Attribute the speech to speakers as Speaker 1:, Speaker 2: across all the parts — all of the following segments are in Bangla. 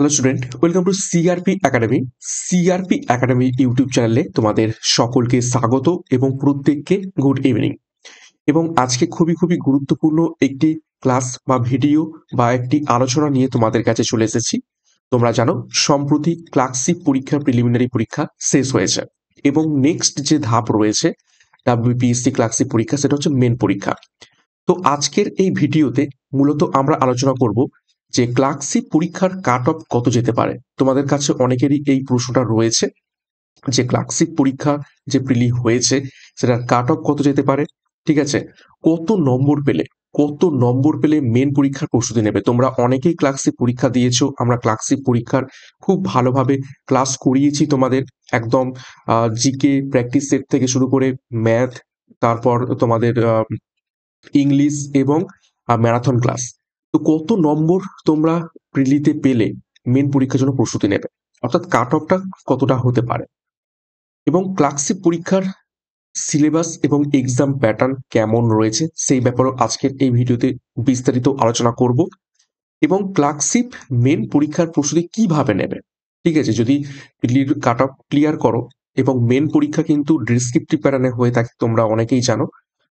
Speaker 1: hello student welcome to CRP academy CRP academy YouTube চ্যানেলে তোমাদের সকলকে স্বাগত এবং প্রত্যেককে গুড ইভিনিং এবং আজকে খুবই খুবই গুরুত্বপূর্ণ একটি ক্লাস বা ভিডিও বা একটি আলোচনা নিয়ে তোমাদের কাছে চলে এসেছি তোমরা জানো সম্প্রতি ক্লার্কশিপ পরীক্ষা প্রিলিমিনারি পরীক্ষা শেষ হয়েছে এবং নেক্সট যে ধাপ রয়েছে ডাব্লিউপিএসসি ক্লাসিক পরীক্ষা সেটা হচ্ছে মেন পরীক্ষা তো আজকের এই ভিডিওতে মূলত আমরা আলোচনা করব যে ক্লার্কশিপ পরীক্ষার কাট অফ কত যেতে পারে তোমাদের কাছে অনেকেরই এই প্রশ্নটা রয়েছে যে ক্লার্কশিপ পরীক্ষা যে প্রিলি হয়েছে সেটার কাট অফ কত যেতে পারে ঠিক আছে কত নম্বর পেলে কত নম্বর পেলে মেন পরীক্ষার প্রস্তুতি নেবে তোমরা অনেকেই ক্লার্কশিপ পরীক্ষা দিয়েছো আমরা ক্লার্কশিপ পরীক্ষার খুব ভালোভাবে ক্লাস করিয়েছি তোমাদের একদম জিকে প্র্যাকটিস সেট থেকে শুরু করে ম্যাথ তারপর তোমাদের ইংলিশ এবং ম্যারাথন ক্লাস তো কত নম্বর তোমরা প্রিলিতে পেলে মেন পরীক্ষার জন্য প্রস্তুতি নেবে অর্থাৎ কাট অফটা কতটা হতে পারে এবং ক্লার্কশিপ পরীক্ষার সিলেবাস এবং এক্সাম প্যাটার্ন কেমন রয়েছে সেই ব্যাপারেও আজকের এই ভিডিওতে বিস্তারিত আলোচনা করব এবং ক্লার্কশিপ মেন পরীক্ষার প্রস্তুতি কিভাবে নেবে ঠিক আছে যদি কাট অফ ক্লিয়ার করো এবং মেন পরীক্ষা কিন্তু ডিসক্রিপটিভ প্যাটার্নে হয়ে থাকে তোমরা অনেকেই জানো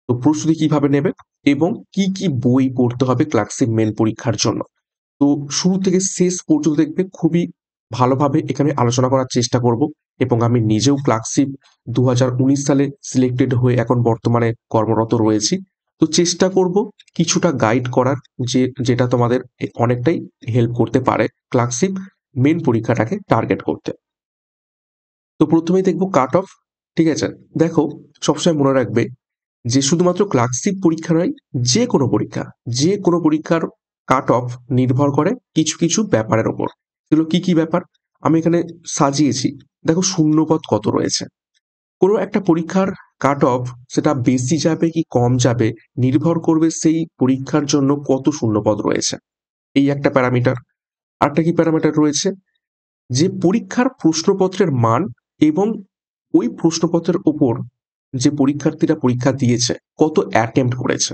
Speaker 1: তো প্রস্তুতি কিভাবে নেবে এবং কি কি বই পড়তে হবে ক্লার্কশিপ মেল পরীক্ষার জন্য তো শুরু থেকে শেষ পর্যন্ত দেখবে খুবই ভালোভাবে এখানে আলোচনা করার চেষ্টা করব এবং আমি নিজেও ক্লাকশিপ দু সালে সিলেক্টেড হয়ে এখন বর্তমানে কর্মরত রয়েছি তো চেষ্টা করব কিছুটা গাইড করার যে যেটা তোমাদের অনেকটাই হেল্প করতে পারে ক্লাকশিপ মেন পরীক্ষাটাকে টার্গেট করতে তো প্রথমেই দেখব কাট অফ ঠিক আছে দেখো সবসময় মনে রাখবে যে শুধুমাত্র ক্লার্কশিপ পরীক্ষা নয় যে কোনো পরীক্ষা যে কোনো পরীক্ষার কাট অফ নির্ভর করে কিছু কিছু ব্যাপারের ওপর সেগুলো কি কি ব্যাপার আমি এখানে সাজিয়েছি দেখো শূন্যপদ কত রয়েছে কোনো একটা পরীক্ষার কাট অফ সেটা বেশি যাবে কি কম যাবে নির্ভর করবে সেই পরীক্ষার জন্য কত শূন্যপদ রয়েছে এই একটা প্যারামিটার আরেকটা কি প্যারামিটার রয়েছে যে পরীক্ষার প্রশ্নপত্রের মান এবং ওই প্রশ্নপত্রের ওপর যে পরীক্ষার্থীরা পরীক্ষা দিয়েছে কত অ্যাটেম্প করেছে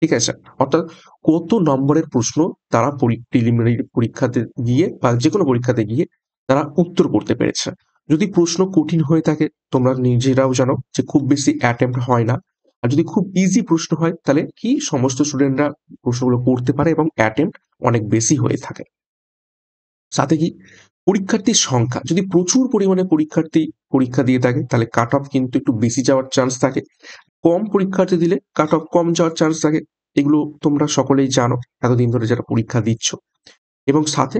Speaker 1: ঠিক আছে অর্থাৎ কত নম্বরের প্রশ্ন তারা প্রিলিমিনারি পরীক্ষাতে গিয়ে বা যে কোনো পরীক্ষাতে গিয়ে তারা উত্তর করতে পেরেছে যদি প্রশ্ন কঠিন হয়ে থাকে তোমরা নিজেরাও জানো যে খুব বেশি অ্যাটেম্প হয় না আর যদি খুব ইজি প্রশ্ন হয় তাহলে কি সমস্ত স্টুডেন্টরা প্রশ্নগুলো করতে পারে এবং অ্যাটেম্প অনেক বেশি হয়ে থাকে সাথে কি পরীক্ষার্থীর সংখ্যা যদি প্রচুর পরিমাণে পরীক্ষার্থী পরীক্ষা দিয়ে থাকে তাহলে কাট অফ কিন্তু একটু বেশি যাওয়ার চান্স থাকে কম পরীক্ষার্থী দিলে কাট অফ কম যাওয়ার চান্স থাকে এগুলো তোমরা সকলেই জানো এতদিন ধরে যারা পরীক্ষা দিচ্ছ এবং সাথে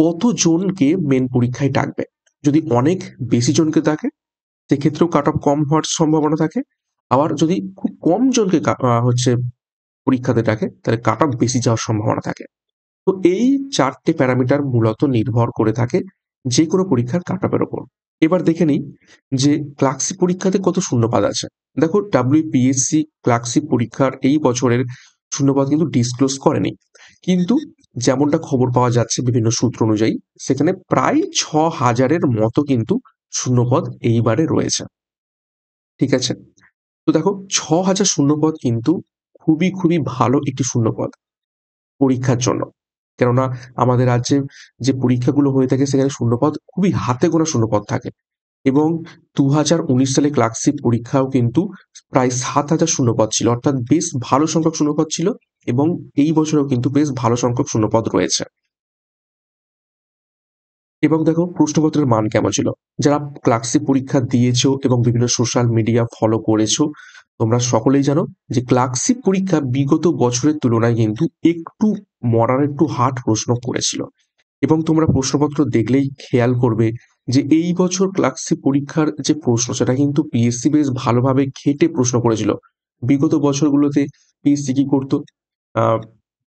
Speaker 1: কতজনকে মেন পরীক্ষায় ডাকবে যদি অনেক বেশি জনকে থাকে সেক্ষেত্রেও কাট অফ কম হওয়ার সম্ভাবনা থাকে আবার যদি খুব কম জনকে হচ্ছে পরীক্ষাতে ডাকে তাহলে কাট অফ বেশি যাওয়ার সম্ভাবনা থাকে তো এই চারটে প্যারামিটার মূলত নির্ভর করে থাকে যে কোনো পরীক্ষার কাটাপের ওপর এবার দেখে নিই যে ক্লাক্সি পরীক্ষাতে কত শূন্যপাদ আছে দেখো ডাব্লিউপিএসসি ক্লাক্সি পরীক্ষার এই বছরের শূন্যপাদ কিন্তু ডিসক্লোজ করেনি কিন্তু যেমনটা খবর পাওয়া যাচ্ছে বিভিন্ন সূত্র অনুযায়ী সেখানে প্রায় ছ হাজারের মতো কিন্তু শূন্যপদ এইবারে রয়েছে ঠিক আছে তো দেখো ছ হাজার শূন্যপদ কিন্তু খুবই খুবই ভালো একটি শূন্যপদ পরীক্ষার জন্য কেননা আমাদের রাজ্যে যে পরীক্ষাগুলো হয়ে থাকে সেখানে শূন্যপদ খুবই হাতে গোনা শূন্যপদ থাকে এবং দু হাজার উনিশ সালে ক্লার্কশিপ পরীক্ষাও কিন্তু প্রায় সাত হাজার শূন্যপদ ছিল অর্থাৎ বেশ ভালো সংখ্যক শূন্যপদ ছিল এবং এই বছরেও কিন্তু বেশ ভালো সংখ্যক শূন্যপদ রয়েছে এবং দেখো প্রশ্নপত্রের মান কেমন ছিল যারা ক্লার্কশিপ পরীক্ষা দিয়েছো এবং বিভিন্ন সোশ্যাল মিডিয়া ফলো করেছো তোমরা সকলেই জানো যে ক্লার্কশিপ পরীক্ষা বিগত বছরের তুলনায় কিন্তু একটু মরার একটু হার্ড প্রশ্ন করেছিল এবং তোমরা প্রশ্নপত্র দেখলেই খেয়াল করবে যে এই বছর ক্লাক্সি পরীক্ষার যে প্রশ্ন সেটা কিন্তু পিএসসি বেশ ভালোভাবে খেটে প্রশ্ন করেছিল বিগত বছরগুলোতে পিএসসি কি করতো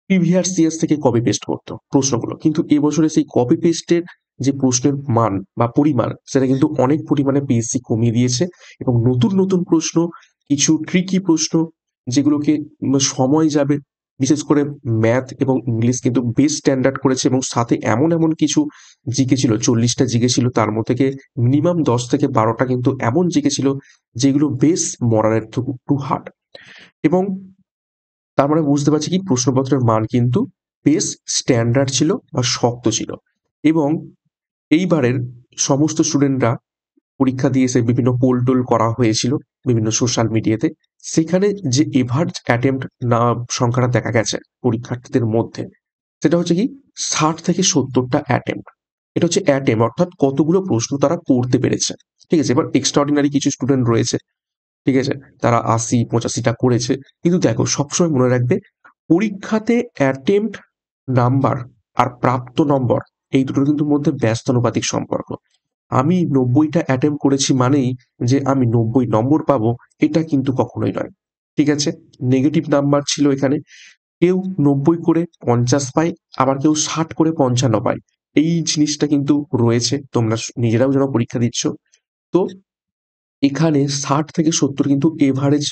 Speaker 1: পিভিআর সিএস থেকে কপি পেস্ট করতো প্রশ্নগুলো কিন্তু এবছরে সেই কপি পেস্টের যে প্রশ্নের মান বা পরিমাণ সেটা কিন্তু অনেক পরিমাণে পিএসসি কমিয়ে দিয়েছে এবং নতুন নতুন প্রশ্ন কিছু ট্রিকি প্রশ্ন যেগুলোকে সময় যাবে বিশেষ করে ম্যাথ এবং ইংলিশ কিন্তু বেশ স্ট্যান্ডার্ড করেছে এবং সাথে এমন এমন কিছু জিকে ছিল চল্লিশটা জিকে ছিল তার মধ্যে থেকে মিনিমাম দশ থেকে বারোটা কিন্তু এমন জিকে ছিল যেগুলো বেশ মরারের টু হার্ড এবং তার মানে বুঝতে পারছি কি প্রশ্নপত্রের মান কিন্তু বেশ স্ট্যান্ডার্ড ছিল বা শক্ত ছিল এবং এইবারের সমস্ত স্টুডেন্টরা পরীক্ষা দিয়েছে বিভিন্ন পোল টোল করা হয়েছিল বিভিন্ন সোশ্যাল মিডিয়াতে সেখানে যে এভার্জ অ্যাটেম্প্ট না সংখ্যাটা দেখা গেছে পরীক্ষার্থীদের মধ্যে সেটা হচ্ছে কি ষাট থেকে সত্তরটা অ্যাটেম্প্ট এটা হচ্ছে অ্যাটেম অর্থাৎ কতগুলো প্রশ্ন তারা করতে পেরেছে ঠিক আছে এবার এক্সট্রাঅর্ডিনারি কিছু স্টুডেন্ট রয়েছে ঠিক আছে তারা আশি পঁচাশিটা করেছে কিন্তু দেখো সবসময় মনে রাখবে পরীক্ষাতে অ্যাটেম্প নাম্বার আর প্রাপ্ত নম্বর এই দুটোর কিন্তু মধ্যে ব্যস্তানুপাতিক সম্পর্ক আমি নব্বইটা অ্যাটেম্প করেছি মানেই যে আমি নব্বই নম্বর পাবো এটা কিন্তু কখনোই নয় ঠিক আছে নেগেটিভ নাম্বার ছিল এখানে কেউ নব্বই করে পঞ্চাশ পায় আবার কেউ ষাট করে পঞ্চান্ন পায় এই জিনিসটা কিন্তু রয়েছে তোমরা নিজেরাও যেন পরীক্ষা দিচ্ছ তো এখানে ষাট থেকে সত্তর কিন্তু এভারেজ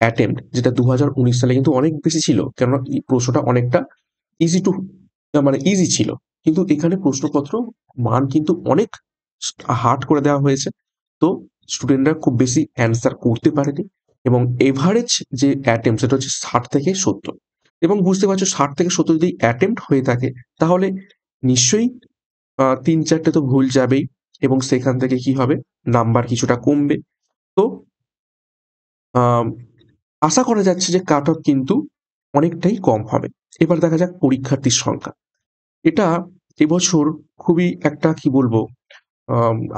Speaker 1: অ্যাটেম্প যেটা দু হাজার উনিশ সালে কিন্তু অনেক বেশি ছিল কেননা প্রশ্নটা অনেকটা ইজি টু মানে ইজি ছিল কিন্তু এখানে প্রশ্নপত্র মান কিন্তু অনেক হার্ড করে দেওয়া হয়েছে তো স্টুডেন্টরা খুব বেশি অ্যান্সার করতে পারেনি এবং এভারেজ যে অ্যাটেম্প সেটা হচ্ছে ষাট থেকে সত্তর এবং বুঝতে পারছো ষাট থেকে সত্তর যদি অ্যাটেম্প হয়ে থাকে তাহলে নিশ্চয়ই তিন চারটে তো ভুল যাবেই এবং সেখান থেকে কি হবে নাম্বার কিছুটা কমবে তো আশা করা যাচ্ছে যে কাট অফ কিন্তু অনেকটাই কম হবে এবার দেখা যাক পরীক্ষার্থীর সংখ্যা এটা এবছর খুবই একটা কি বলবো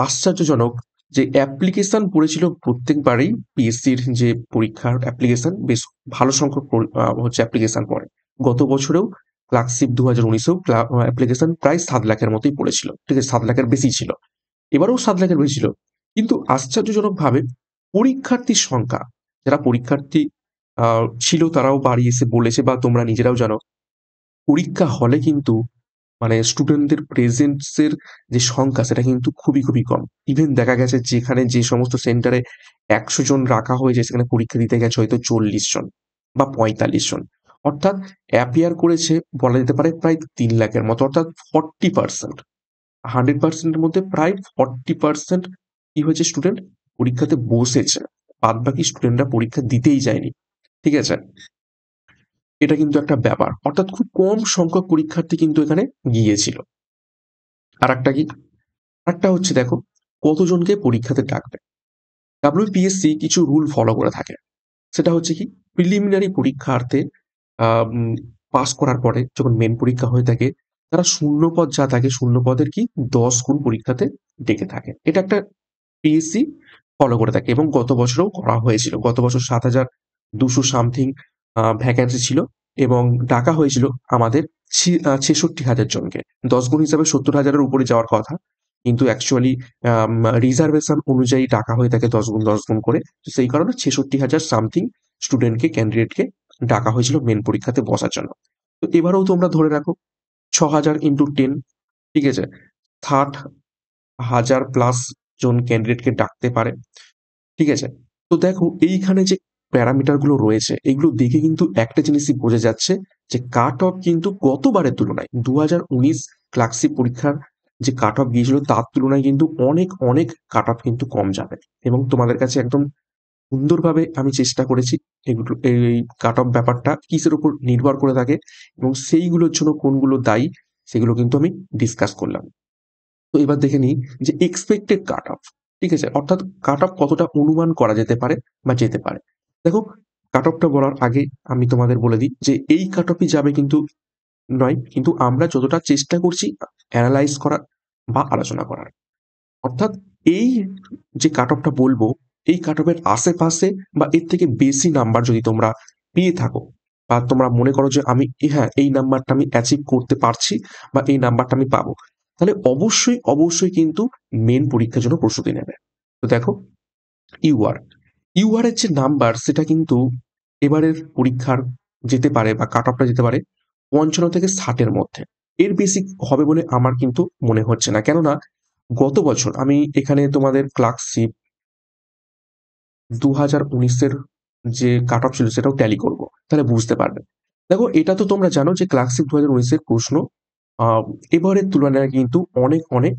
Speaker 1: আশ্চর্যজনক যে অ্যাপ্লিকেশন পড়েছিল প্রত্যেকবারই পিএসসির যে পরীক্ষার অ্যাপ্লিকেশন বেশ ভালো সংখ্যক হচ্ছে অ্যাপ্লিকেশন পড়ে গত বছরেও ক্লার্কশিপ দু হাজার উনিশেও অ্যাপ্লিকেশন প্রায় সাত লাখের মতোই পড়েছিল ঠিক আছে সাত লাখের বেশি ছিল এবারেও সাত লাখের বেশি ছিল কিন্তু আশ্চর্যজনকভাবে পরীক্ষার্থীর সংখ্যা যারা পরীক্ষার্থী ছিল তারাও বাড়ি এসে বলেছে বা তোমরা নিজেরাও জানো পরীক্ষা হলে কিন্তু মানে স্টুডেন্টদের প্রেজেন্সের যে সংখ্যা সেটা কিন্তু খুবই খুবই কম ইভেন দেখা গেছে যেখানে যে সমস্ত সেন্টারে একশো জন রাখা হয়েছে সেখানে পরীক্ষা দিতে গেছে হয়তো চল্লিশ জন বা পঁয়তাল্লিশ জন অর্থাৎ অ্যাপিয়ার করেছে বলা যেতে পারে প্রায় তিন লাখের মতো অর্থাৎ ফর্টি পার্সেন্ট হান্ড্রেড পার্সেন্টের মধ্যে প্রায় ফর্টি পার্সেন্ট কি হয়েছে স্টুডেন্ট পরীক্ষাতে বসেছে বাদ বাকি স্টুডেন্টরা পরীক্ষা দিতেই যায়নি ঠিক আছে এটা কিন্তু একটা ব্যাপার অর্থাৎ খুব কম সংখ্যক পরীক্ষার্থী কিন্তু এখানে গিয়েছিল আর একটা কি একটা হচ্ছে দেখো কতজনকে পরীক্ষাতে ডাকবে ডাব্লিউপিএসসি কিছু রুল ফলো করে থাকে সেটা হচ্ছে কি প্রিলিমিনারি পরীক্ষার্থে পাস করার পরে যখন মেন পরীক্ষা হয়ে থাকে তারা শূন্য পদ যা থাকে শূন্য পদের কি দশ গুণ পরীক্ষাতে ডেকে থাকে এটা একটা পিএসসি ফলো করে থাকে এবং গত বছরও করা হয়েছিল গত বছর সাত হাজার দুশো সামথিং ভ্যাকেন্সি ছিল এবং ডাকা হয়েছিল আমাদের ছেষট্টি হাজার জনকে দশ গুণ হিসাবে সত্তর হাজারের উপরে যাওয়ার কথা কিন্তু অ্যাকচুয়ালি রিজার্ভেশন অনুযায়ী ডাকা হয়ে থাকে দশ গুণ দশ গুণ করে তো সেই কারণে ছেষট্টি হাজার সামথিং স্টুডেন্টকে ক্যান্ডিডেটকে ডাকা হয়েছিল মেন পরীক্ষাতে বসার জন্য তো এবারেও তোমরা ধরে রাখো ছ হাজার ইন্টু টেন ঠিক আছে থার্ড হাজার প্লাস জন ক্যান্ডিডেটকে ডাকতে পারে ঠিক আছে তো দেখো এইখানে যে প্যারামিটারগুলো রয়েছে এগুলো দেখে কিন্তু একটা জিনিসই বোঝা যাচ্ছে যে কাট অফ কিন্তু গতবারের তুলনায় দু হাজার উনিশ ক্লাক্সি পরীক্ষার যে কাট অফ গিয়েছিল তার তুলনায় কিন্তু অনেক অনেক কাট অফ কিন্তু কম যাবে এবং তোমাদের কাছে একদম সুন্দরভাবে আমি চেষ্টা করেছি এগুলো এই কাট অফ ব্যাপারটা কিসের উপর নির্ভর করে থাকে এবং সেইগুলোর জন্য কোনগুলো দায়ী সেগুলো কিন্তু আমি ডিসকাস করলাম তো এবার দেখে নিই যে এক্সপেক্টেড কাট অফ ঠিক আছে অর্থাৎ কাট অফ কতটা অনুমান করা যেতে পারে বা যেতে পারে দেখো কাট অফটা বলার আগে আমি তোমাদের বলে দিই যে এই কাট অফই যাবে কিন্তু নয় কিন্তু আমরা যতটা চেষ্টা করছি অ্যানালাইজ করার বা আলোচনা করার অর্থাৎ এই যে কাট অফটা বলবো এই কাট অফের আশেপাশে বা এর থেকে বেশি নাম্বার যদি তোমরা পেয়ে থাকো বা তোমরা মনে করো যে আমি হ্যাঁ এই নাম্বারটা আমি অ্যাচিভ করতে পারছি বা এই নাম্বারটা আমি পাবো তাহলে অবশ্যই অবশ্যই কিন্তু মেন পরীক্ষার জন্য প্রস্তুতি নেবে তো দেখো ইউ আর ইউআরের যে নাম্বার সেটা কিন্তু এবারের পরীক্ষার যেতে পারে বা কাট অফটা যেতে পারে পঞ্চান্ন থেকে ষাটের মধ্যে এর বেশি হবে বলে আমার কিন্তু মনে হচ্ছে না কেননা গত বছর আমি এখানে তোমাদের ক্লার্কশিপ দু হাজার উনিশের যে কাট অফ ছিল সেটাও ট্যালি করব তাহলে বুঝতে পারবে দেখো এটা তো তোমরা জানো যে ক্লার্কশিপ দু হাজার উনিশের প্রশ্ন এবারের তুলনায় কিন্তু অনেক অনেক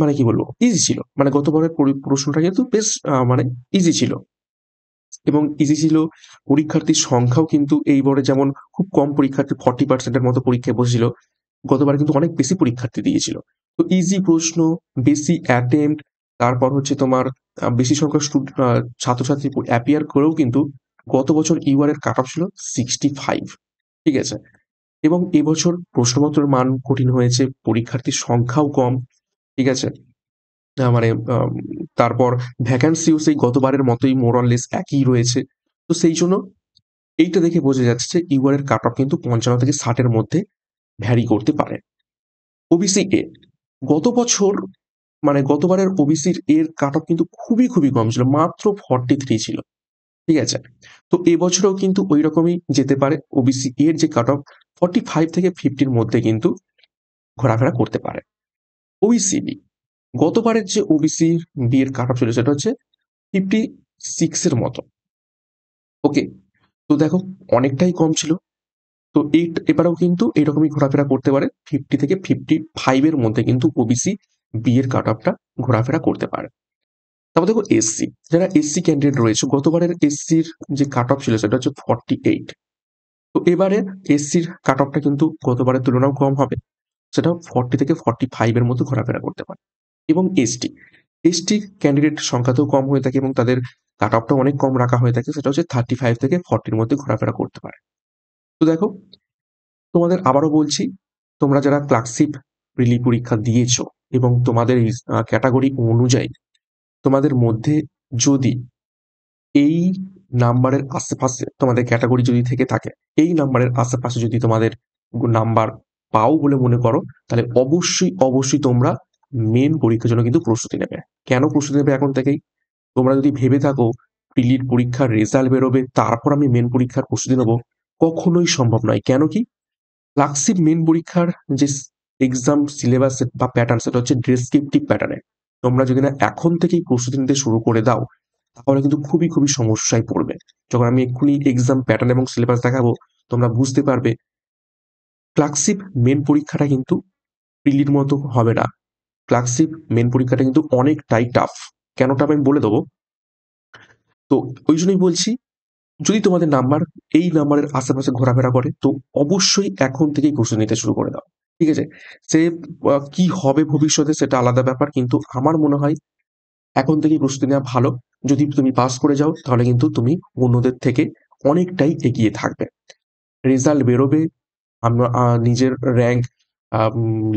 Speaker 1: মানে কি বলবো ইজি ছিল মানে গতবারের প্রশ্নটা কিন্তু বেশ মানে ইজি ছিল এবং ইজি ছিল পরীক্ষার্থীর সংখ্যাও কিন্তু এইবারে যেমন খুব কম পরীক্ষার্থী ফর্টি পার্সেন্টের মতো পরীক্ষায় বসেছিল গতবার কিন্তু অনেক বেশি পরীক্ষার্থী দিয়েছিল তো ইজি প্রশ্ন বেশি অ্যাটেম্প তারপর হচ্ছে তোমার বেশি সংখ্যক স্টুডেন্ট ছাত্রছাত্রী অ্যাপিয়ার করেও কিন্তু গত বছর ইউআরের কাট অফ ছিল সিক্সটি ফাইভ ঠিক আছে এবং এবছর প্রশ্নপত্রের মান কঠিন হয়েছে পরীক্ষার্থীর সংখ্যাও কম ঠিক আছে মানে তারপর ভ্যাকান্সিও সেই গতবারের মতোই মোরাললেস একই রয়েছে তো সেই জন্য এইটা দেখে বোঝা যাচ্ছে যে ইউআরের কাট অফ কিন্তু পঞ্চান্ন থেকে ষাটের মধ্যে ভ্যারি করতে পারে ওবিসি এ গত বছর মানে গতবারের ওবিসির এর কাট অফ কিন্তু খুবই খুবই কম ছিল মাত্র ফর্টি থ্রি ছিল ঠিক আছে তো এবছরেও কিন্তু ওই রকমই যেতে পারে ওবিসি এর যে কাট অফ ফর্টি ফাইভ থেকে ফিফটির মধ্যে কিন্তু ঘোরাফেরা করতে পারে ওবিসিডি e গতবারের যে ওবিসি ডি এর কাট অফ ছিল সেটা হচ্ছে ফিফটি সিক্সের মতো ওকে তো দেখো অনেকটাই কম ছিল তো এই এবারেও কিন্তু এরকমই ঘোরাফেরা করতে পারে ফিফটি থেকে ফিফটি ফাইভের মধ্যে কিন্তু ওবিসি বি এর কাট অফটা ঘোরাফেরা করতে পারে তারপর দেখো এসসি যারা এসসি ক্যান্ডিডেট রয়েছে গতবারের এসসির যে কাট অফ ছিল সেটা হচ্ছে ফর্টি এইট তো এবারে এসসির কাট অফটা কিন্তু গতবারের তুলনাও কম হবে সেটা ফর্টি থেকে ফর্টি ফাইভের মধ্যে ঘোরাফেরা করতে পারে এবং এসটি এসটি ক্যান্ডিডেট সংখ্যাতেও কম হয়ে থাকে এবং তাদের কাট অফটা অনেক কম রাখা হয়ে থাকে সেটা হচ্ছে থার্টি ফাইভ থেকে ফর্টির মধ্যে ঘোরাফেরা করতে পারে তো দেখো তোমাদের আবারও বলছি তোমরা যারা ক্লার্কশিপ রিলি পরীক্ষা দিয়েছ এবং তোমাদের ক্যাটাগরি অনুযায়ী তোমাদের মধ্যে যদি এই নাম্বারের আশেপাশে তোমাদের ক্যাটাগরি যদি থেকে থাকে এই নাম্বারের আশেপাশে যদি তোমাদের নাম্বার পাও বলে মনে করো তাহলে অবশ্যই অবশ্যই তোমরা মেন পরীক্ষার জন্য কিন্তু প্রস্তুতি নেবে কেন প্রস্তুতি নেবে এখন থেকেই তোমরা যদি ভেবে থাকো প্রিলিট পরীক্ষার রেজাল্ট বেরোবে তারপর আমি মেন পরীক্ষার প্রস্তুতি নেবো কখনোই সম্ভব নয় কেন কি ফ্লাক্সিপ মেন পরীক্ষার যে এক্সাম সিলেবাস বা প্যাটার্ন সেটা হচ্ছে ডেসক্রিপটিভ প্যাটার্নে তোমরা যদি না এখন থেকেই প্রস্তুতি নিতে শুরু করে দাও তাহলে কিন্তু খুবই খুবই সমস্যায় পড়বে যখন আমি এক্ষুনি এক্সাম প্যাটার্ন এবং সিলেবাস দেখাবো তোমরা বুঝতে পারবে ক্লার্কশিপ মেন পরীক্ষাটা কিন্তু প্রিলির মতো হবে না ক্লার্কশিপ মেন পরীক্ষাটা কিন্তু অনেকটাই টাফ কেন টাফ আমি বলে দেবো তো ওই জন্যই বলছি যদি তোমাদের নাম্বার এই নাম্বারের আশেপাশে ঘোরাফেরা করে তো অবশ্যই এখন থেকেই কোর্স নিতে শুরু করে দাও ঠিক আছে সে কি হবে ভবিষ্যতে সেটা আলাদা ব্যাপার কিন্তু আমার মনে হয় এখন থেকে প্রস্তুতি নেওয়া ভালো যদি তুমি পাস করে যাও তাহলে কিন্তু তুমি অন্যদের থেকে অনেকটাই এগিয়ে থাকবে রেজাল্ট বেরোবে আমরা নিজের র্যাঙ্ক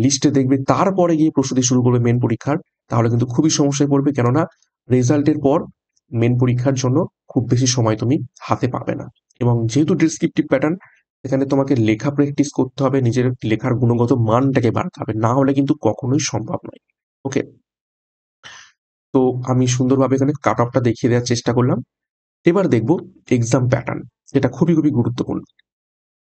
Speaker 1: লিস্টে দেখবে তারপরে গিয়ে প্রস্তুতি শুরু করবে মেন পরীক্ষার তাহলে কিন্তু খুবই সমস্যায় পড়বে কেননা রেজাল্টের পর মেন পরীক্ষার জন্য খুব বেশি সময় তুমি হাতে পাবে না এবং যেহেতু ডিসক্রিপটিভ প্যাটার্ন এখানে তোমাকে লেখা প্র্যাকটিস করতে হবে নিজের লেখার গুণগত মানটাকে বাড়াতে হবে না হলে কিন্তু কখনোই সম্ভব নয় ওকে তো আমি সুন্দরভাবে এখানে কাট অফটা দেখিয়ে দেওয়ার চেষ্টা করলাম এবার দেখব এক্সাম প্যাটার্ন যেটা খুবই খুবই গুরুত্বপূর্ণ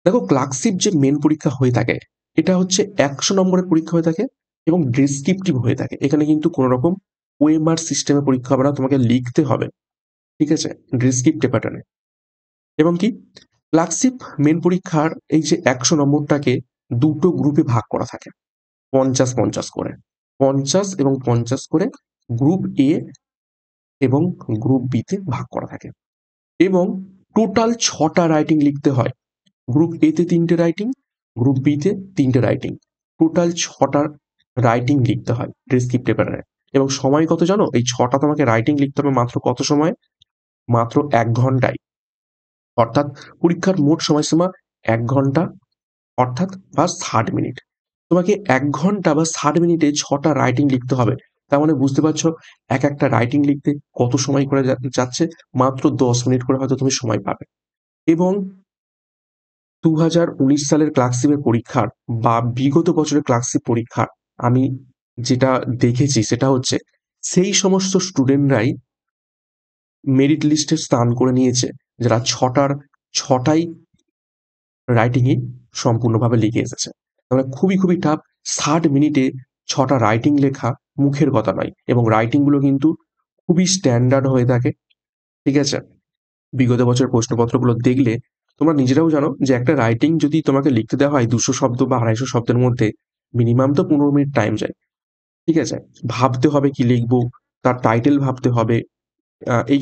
Speaker 1: দেখো ক্লার্কশিপ যে মেন পরীক্ষা হয়ে থাকে এটা হচ্ছে একশো নম্বরের পরীক্ষা হয়ে থাকে এবং ডেসক্রিপটিভ হয়ে থাকে এখানে কিন্তু কোনো রকম ওয়েমার সিস্টেমে পরীক্ষা হবে না তোমাকে লিখতে হবে ঠিক আছে ডেসক্রিপটিভ প্যাটার্নে এবং কি ক্লার্কশিপ মেন পরীক্ষার এই যে একশো নম্বরটাকে দুটো গ্রুপে ভাগ করা থাকে পঞ্চাশ পঞ্চাশ করে পঞ্চাশ এবং পঞ্চাশ করে গ্রুপ এ এবং গ্রুপ বিতে ভাগ করা থাকে এবং টোটাল ছটা রাইটিং লিখতে হয় গ্রুপ এতে তিনটে রাইটিং গ্রুপ তে তিনটে রাইটিং টোটাল ছটা রাইটিং লিখতে হয় ডেসক্রিপ্ট পেপারে এবং সময় কত জানো এই ছটা তোমাকে রাইটিং লিখতে হবে মাত্র কত সময় মাত্র এক ঘন্টায় অর্থাৎ পরীক্ষার মোট সময়সীমা এক ঘন্টা অর্থাৎ বা ষাট মিনিট তোমাকে এক ঘন্টা বা ষাট মিনিটে ছটা রাইটিং লিখতে হবে তার মানে বুঝতে পারছো এক একটা রাইটিং লিখতে কত সময় করে যাচ্ছে মাত্র দশ মিনিট করে হয়তো তুমি সময় পাবে এবং দু সালের ক্লার্কশিপের পরীক্ষার বা বিগত বছরের ক্লার্কশিপ পরীক্ষার আমি যেটা দেখেছি সেটা হচ্ছে সেই সমস্ত স্টুডেন্টরাই মেরিট লিস্টে স্থান করে নিয়েছে যারা ছটার ছটাই রাইটিংই সম্পূর্ণভাবে লিখে এসেছে তাহলে খুবই খুবই টাফ ষাট মিনিটে ছটা রাইটিং লেখা মুখের কথা নয় এবং রাইটিংগুলো কিন্তু খুবই স্ট্যান্ডার্ড হয়ে থাকে ঠিক আছে বিগত বছর প্রশ্নপত্রগুলো দেখলে তোমরা নিজেরাও জানো যে একটা রাইটিং যদি তোমাকে লিখতে দেওয়া হয় দুশো শব্দ বা আড়াইশো শব্দের মধ্যে মিনিমাম তো পনেরো মিনিট টাইম যায় ঠিক আছে ভাবতে হবে কি লিখবো তার টাইটেল ভাবতে হবে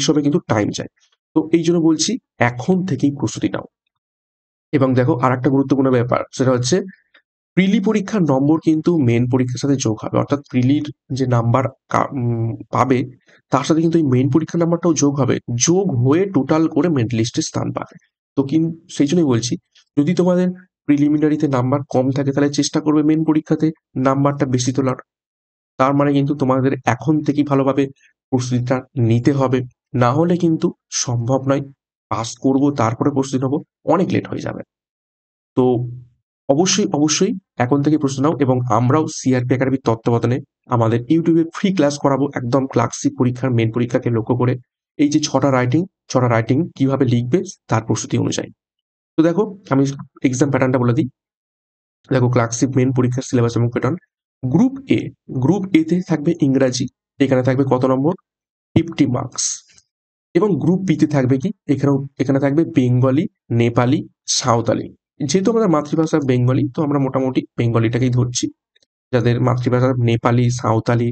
Speaker 1: সবে কিন্তু টাইম যায় তো এই জন্য বলছি এখন থেকেই প্রস্তুতি নাও এবং দেখো আর একটা গুরুত্বপূর্ণ ব্যাপার সেটা হচ্ছে প্রিলি পরীক্ষার নম্বর কিন্তু মেন পরীক্ষার সাথে যোগ হবে অর্থাৎ প্রিলির যে নাম্বার পাবে তার সাথে কিন্তু এই মেন পরীক্ষার নাম্বারটাও যোগ হবে যোগ হয়ে টোটাল করে মেন লিস্টে স্থান পাবে তো কিন সেই জন্যই বলছি যদি তোমাদের প্রিলিমিনারিতে নাম্বার কম থাকে তাহলে চেষ্টা করবে মেন পরীক্ষাতে নাম্বারটা বেশি তোলার তার মানে কিন্তু তোমাদের এখন থেকেই ভালোভাবে প্রস্তুতিটা নিতে হবে না হলে কিন্তু সম্ভব নয় পাস করব তারপরে প্রস্তুতি নেবো অনেক লেট হয়ে যাবে তো অবশ্যই অবশ্যই এখন থেকে প্রশ্ন নাও এবং আমরাও সিআরপি একাডেমির তত্ত্বাবধানে আমাদের ইউটিউবে ফ্রি ক্লাস করাবো একদম ক্লাসিক পরীক্ষার মেন পরীক্ষাকে লক্ষ্য করে এই যে ছটা রাইটিং ছটা রাইটিং কিভাবে লিখবে তার প্রস্তুতি অনুযায়ী তো দেখো আমি এক্সাম প্যাটার্নটা বলে দিই দেখো ক্লার্কশিপ মেন পরীক্ষার সিলেবাস এবং pattern group A group A তে থাকবে ইংরাজি এখানে থাকবে কত নম্বর ফিফটি মার্কস এবং গ্রুপ বিতে থাকবে কি এখানেও এখানে থাকবে বেঙ্গলি নেপালি সাঁওতালি যেহেতু আমাদের মাতৃভাষা বেঙ্গলি তো আমরা মোটামুটি বেঙ্গলিটাকেই ধরছি যাদের মাতৃভাষা নেপালি সাঁওতালি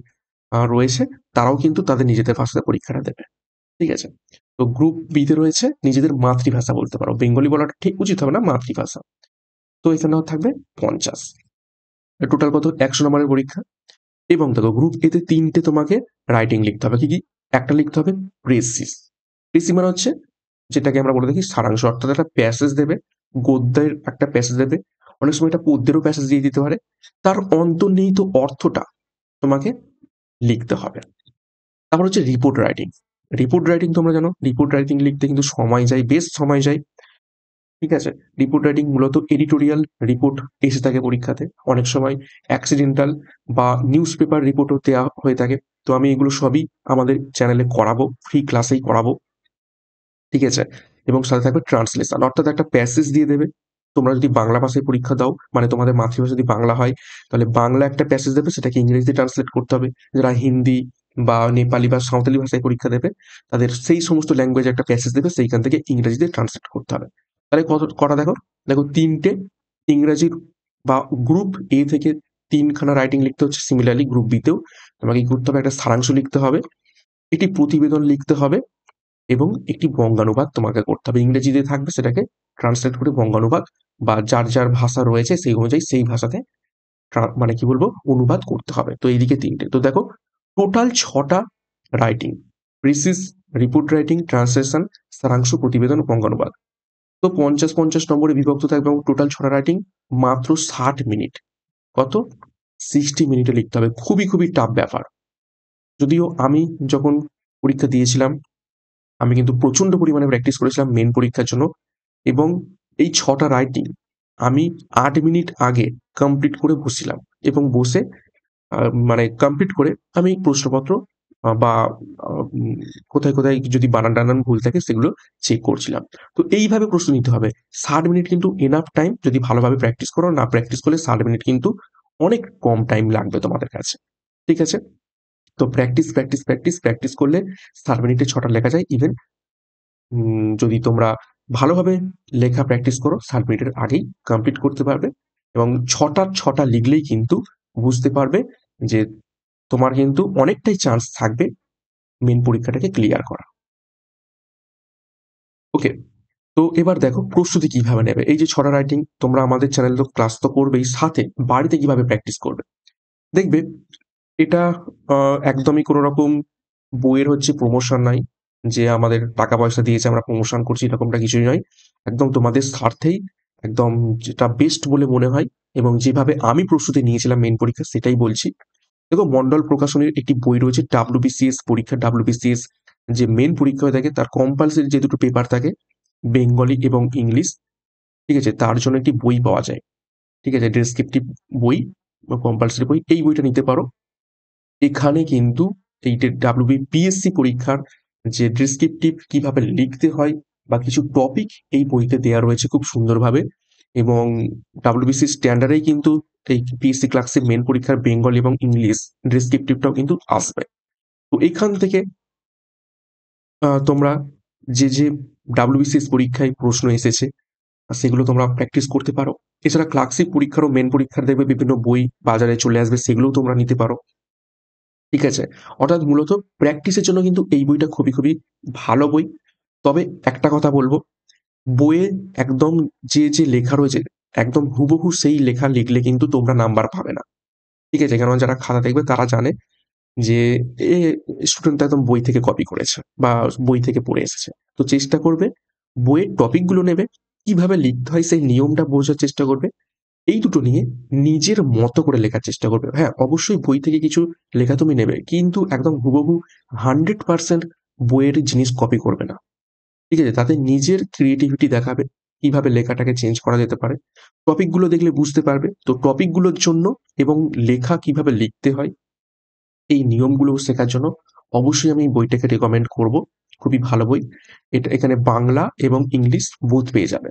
Speaker 1: রয়েছে তারাও কিন্তু তাদের নিজেদের ভাষাতে পরীক্ষাটা দেবে ঠিক আছে তো গ্রুপ বিতে রয়েছে নিজেদের মাতৃভাষা বলতে পারো বেঙ্গলি বলাটা ঠিক উচিত হবে না মাতৃভাষা তো এখানে থাকবে পঞ্চাশ টোটাল কত একশো নম্বরের পরীক্ষা এবং দেখো গ্রুপ এতে তিনটে তোমাকে রাইটিং লিখতে হবে কি কি একটা লিখতে হবে প্রেসিস প্রেসি মানে হচ্ছে যেটাকে আমরা বলে থাকি সারাংশ অর্থাৎ একটা প্যাসেজ দেবে গদ্যের একটা প্যাসেজ দেবে অনেক সময় এটা পদ্যেরও প্যাসেজ দিয়ে দিতে পারে তার অন্তর্নিহিত অর্থটা তোমাকে লিখতে হবে তারপর হচ্ছে রিপোর্ট রাইটিং রিপোর্ট রাইটিং তোমরা জানো রিপোর্ট রাইটিং লিখতে কিন্তু সময় যায় বেশ সময় যায় ঠিক আছে রিপোর্ট রাইটিং মূলত এডিটোরিয়াল রিপোর্ট এসে থাকে পরীক্ষাতে অনেক সময় অ্যাক্সিডেন্টাল বা নিউজ পেপার রিপোর্টও দেওয়া হয়ে থাকে তো আমি এগুলো সবই আমাদের চ্যানেলে করাবো ফ্রি ক্লাসেই করাবো ঠিক আছে এবং সাথে থাকবে ট্রান্সলেশন অর্থাৎ একটা প্যাসেজ দিয়ে দেবে তোমরা যদি বাংলা ভাষায় পরীক্ষা দাও মানে তোমাদের মাতৃভাষা যদি বাংলা হয় তাহলে বাংলা একটা প্যাসেজ দেবে সেটাকে ইংরেজিতে ট্রান্সলেট করতে হবে যারা হিন্দি বা নেপালি বা সাঁওতালি ভাষায় পরীক্ষা দেবে তাদের সেই সমস্ত ল্যাঙ্গুয়েজে একটা প্যাসেজ দেবে সেইখান থেকে ইংরেজিতে ট্রান্সলেট করতে হবে তাহলে কত কটা দেখো দেখো তিনটে ইংরাজির বা গ্রুপ এ থেকে তিনখানা রাইটিং লিখতে হচ্ছে সিমিলারলি গ্রুপ বিতেও তোমাকে করতে হবে একটা সারাংশ লিখতে হবে একটি প্রতিবেদন লিখতে হবে এবং একটি বঙ্গানুবাদ তোমাকে করতে হবে ইংরেজিতে থাকবে সেটাকে ট্রান্সলেট করে বঙ্গানুবাদ বা যার যার ভাষা রয়েছে সেই অনুযায়ী সেই ভাষাতে মানে কি বলবো অনুবাদ করতে হবে তো এইদিকে তিনটে তো দেখো টোটাল ছটা writing precis report writing translation সারাংশ প্রতিবেদন অঙ্গনবাদ তো পঞ্চাশ পঞ্চাশ নম্বরে বিভক্ত থাকবে এবং টোটাল ছটা রাইটিং মাত্র ষাট মিনিট কত সিক্সটি মিনিটে লিখতে হবে খুবই খুবই টাফ ব্যাপার যদিও আমি যখন পরীক্ষা দিয়েছিলাম আমি কিন্তু প্রচণ্ড পরিমাণে প্র্যাকটিস করেছিলাম মেন পরীক্ষার জন্য এবং এই ছটা রাইটিং আমি আট মিনিট আগে কমপ্লিট করে বসছিলাম এবং বসে মানে কমপ্লিট করে আমি প্রশ্নপত্র বা কোথায় কোথায় যদি বানান টানান ভুল থাকে সেগুলো চেক করছিলাম তো এইভাবে প্রশ্ন নিতে হবে ষাট মিনিট কিন্তু এনাফ টাইম যদি ভালোভাবে প্র্যাকটিস করো না প্র্যাকটিস করলে ষাট মিনিট কিন্তু অনেক কম টাইম লাগবে তোমাদের কাছে ঠিক আছে তো প্র্যাকটিস প্র্যাকটিস প্র্যাকটিস প্র্যাকটিস করলে ষাট মিনিটে ছটা লেখা যায় ইভেন যদি তোমরা ভালোভাবে লেখা প্র্যাকটিস করো ষাট মিনিটের আগেই কমপ্লিট করতে পারবে এবং ছটা ছটা লিখলেই কিন্তু বুঝতে পারবে যে তোমার কিন্তু অনেকটাই চান্স থাকবে মেন পরীক্ষাটাকে ক্লিয়ার করা ওকে তো এবার দেখো প্রস্তুতি কিভাবে নেবে এই যে ছড়া রাইটিং তোমরা আমাদের চ্যানেল তো ক্লাস তো করবেই সাথে বাড়িতে কিভাবে প্র্যাকটিস করবে দেখবে এটা একদমই কোনো রকম বইয়ের হচ্ছে প্রমোশন নাই যে আমাদের টাকা পয়সা দিয়েছে আমরা প্রমোশন করছি এরকমটা কিছুই নয় একদম তোমাদের স্বার্থেই একদম যেটা বেস্ট বলে মনে হয় এবং যেভাবে আমি প্রস্তুতি নিয়েছিলাম মেন পরীক্ষা সেটাই বলছি দেখো মন্ডল প্রকাশনের একটি বই রয়েছে ডাব্লিউবিসিএস পরীক্ষা ডাব্লিউবিসিএস যে মেন পরীক্ষা হয়ে থাকে তার কম্পালসারি যে দুটো পেপার থাকে বেঙ্গলি এবং ইংলিশ ঠিক আছে তার জন্য একটি বই পাওয়া যায় ঠিক আছে ডেসক্রিপটিভ বই বা কম্পালসারি বই এই বইটা নিতে পারো এখানে কিন্তু এই ডাব্লিউবি পিএসসি পরীক্ষার যে ডেসক্রিপটিভ কিভাবে লিখতে হয় বা কিছু টপিক এই বইতে দেওয়া রয়েছে খুব সুন্দরভাবে এবং ডাব্লিউবিসি স্ট্যান্ডার্ডেই কিন্তু এই পিএসসি ক্লাসের মেন পরীক্ষার বেঙ্গল এবং ইংলিশ ডিসক্রিপটিভটাও কিন্তু আসবে তো এখান থেকে তোমরা যে যে ডাব্লিউবিসিএস পরীক্ষায় প্রশ্ন এসেছে সেগুলো তোমরা প্র্যাকটিস করতে পারো এছাড়া ক্লাসিক পরীক্ষারও মেন পরীক্ষার দেখবে বিভিন্ন বই বাজারে চলে আসবে সেগুলোও তোমরা নিতে পারো ঠিক আছে অর্থাৎ মূলত প্র্যাকটিসের জন্য কিন্তু এই বইটা খুবই খুবই ভালো বই তবে একটা কথা বলবো বইয়ে একদম যে যে লেখা রয়েছে একদম হুবহু সেই লেখা লিখলে কিন্তু তোমরা নাম্বার পাবে না ঠিক আছে কেন যারা খাতা দেখবে তারা জানে যে এ স্টুডেন্ট একদম বই থেকে কপি করেছে বা বই থেকে পড়ে এসেছে তো চেষ্টা করবে বইয়ের টপিকগুলো নেবে কিভাবে লিখতে হয় সেই নিয়মটা বোঝার চেষ্টা করবে এই দুটো নিয়ে নিজের মতো করে লেখার চেষ্টা করবে হ্যাঁ অবশ্যই বই থেকে কিছু লেখা তুমি নেবে কিন্তু একদম হুবহু হান্ড্রেড পার্সেন্ট বইয়ের জিনিস কপি করবে না ঠিক আছে তাদের নিজের ক্রিয়েটিভিটি দেখাবে কিভাবে লেখাটাকে চেঞ্জ করা যেতে পারে টপিকগুলো দেখলে বুঝতে পারবে তো টপিকগুলোর জন্য এবং লেখা কিভাবে লিখতে হয় এই নিয়মগুলো শেখার জন্য অবশ্যই আমি বইটাকে রেকমেন্ড করব খুবই ভালো বই এটা এখানে বাংলা এবং ইংলিশ বোধ পেয়ে যাবে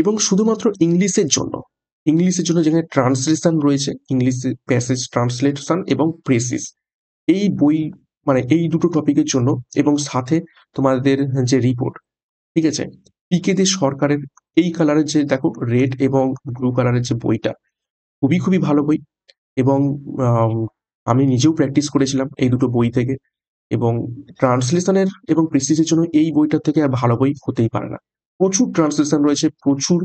Speaker 1: এবং শুধুমাত্র ইংলিশের জন্য ইংলিশের জন্য যেখানে ট্রান্সলেশন রয়েছে ইংলিশ প্যাসেজ ট্রান্সলেশন এবং প্রেসিস এই বই মানে এই দুটো টপিকের জন্য এবং সাথে তোমাদের যে রিপোর্ট ঠিক আছে পিকেতে সরকারের এই কালারের যে দেখো রেড এবং ব্লু কালারের যে বইটা খুবই খুবই ভালো বই এবং আমি নিজেও প্র্যাকটিস করেছিলাম এই দুটো বই থেকে এবং ট্রান্সলেশনের এবং প্রিসিসের জন্য এই বইটার থেকে আর ভালো বই হতেই পারে না প্রচুর ট্রান্সলেশন রয়েছে প্রচুর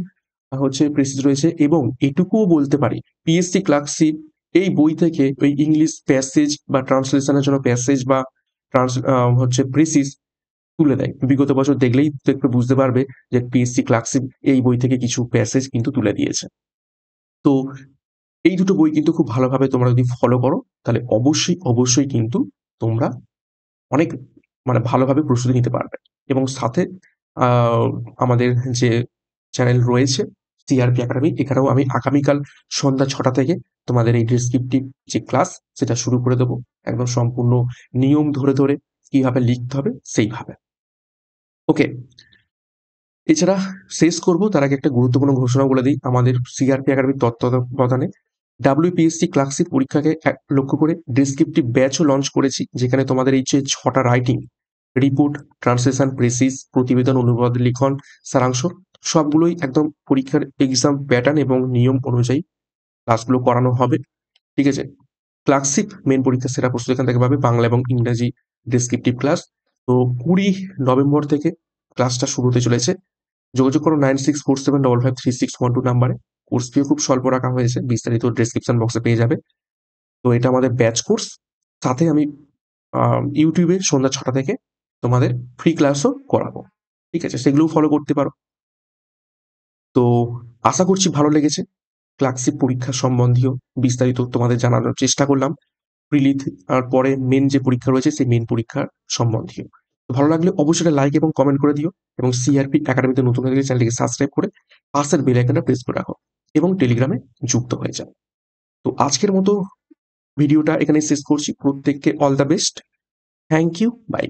Speaker 1: হচ্ছে প্রেসিস রয়েছে এবং এটুকুও বলতে পারি পিএসসি ক্লার্কশিপ এই বই থেকে ওই ইংলিশ প্যাসেজ বা ট্রান্সলেশনের জন্য প্যাসেজ বা ট্রান্স হচ্ছে প্রেসিস তুলে দেয় বিগত বছর দেখলেই দেখবে বুঝতে পারবে যে পিএসসি ক্লাক্সি এই বই থেকে কিছু প্যাসেজ কিন্তু তুলে দিয়েছে তো এই দুটো বই কিন্তু খুব ভালোভাবে তোমরা যদি ফলো করো তাহলে অবশ্যই অবশ্যই কিন্তু তোমরা অনেক মানে ভালোভাবে প্রস্তুতি নিতে পারবে এবং সাথে আমাদের যে চ্যানেল রয়েছে সিআরপি একাডেমি এখানেও আমি আগামীকাল সন্ধ্যা ছটা থেকে তোমাদের এই ডিসক্রিপটিভ যে ক্লাস সেটা শুরু করে দেবো একদম সম্পূর্ণ নিয়ম ধরে ধরে কিভাবে লিখতে হবে সেইভাবে ওকে এছাড়া শেষ করব তার আগে একটা গুরুত্বপূর্ণ ঘোষণা বলে দিই আমাদের সিআরপি একাডেমির তত্ত্বাবধানে ডাব্লিউপিএসসি ক্লাসিক পরীক্ষাকে লক্ষ্য করে ডিসক্রিপটিভ ব্যাচও লঞ্চ করেছি যেখানে তোমাদের এই যে ছটা রাইটিং রিপোর্ট ট্রান্সলেশন প্রেসিস প্রতিবেদন অনুবাদ লিখন সারাংশ সবগুলোই একদম পরীক্ষার এক্সাম প্যাটার্ন এবং নিয়ম অনুযায়ী ক্লাসগুলো করানো হবে ঠিক আছে ক্লাসিক মেন পরীক্ষা সেরা প্রস্তুতি এখান থেকে পাবে বাংলা এবং ইংরাজি ডিসক্রিপটিভ ক্লাস তো কুড়ি নভেম্বর থেকে ক্লাসটা শুরু হতে চলেছে যোগাযোগ করো nine six four seven double five three six one two নাম্বারে কোর্স ফিও খুব স্বল্প রাখা হয়েছে বিস্তারিত ডিসক্রিপশন বক্সে পেয়ে যাবে তো এটা আমাদের ব্যাচ কোর্স সাথে আমি ইউটিউবে সন্ধ্যা ছটা থেকে তোমাদের ফ্রি ক্লাসও করাবো ঠিক আছে সেগুলোও ফলো করতে পারো তো আশা করছি ভালো লেগেছে ক্লাক্সি পরীক্ষা সম্বন্ধীয় বিস্তারিত তোমাদের জানানোর চেষ্টা করলাম প্রিলিথ আর পরে মেন যে পরীক্ষা রয়েছে সেই মেন পরীক্ষার সম্বন্ধীয় ভালো লাগলে অবশ্যই লাইক এবং কমেন্ট করে দিও এবং সিআরপি একাডেমিতে নতুন হয়ে গেলে চ্যানেলটিকে সাবস্ক্রাইব করে পাশের বেল আইকনটা প্রেস করে রাখো এবং টেলিগ্রামে যুক্ত হয়ে যাও তো আজকের মতো ভিডিওটা এখানে শেষ করছি প্রত্যেককে all the best thank you by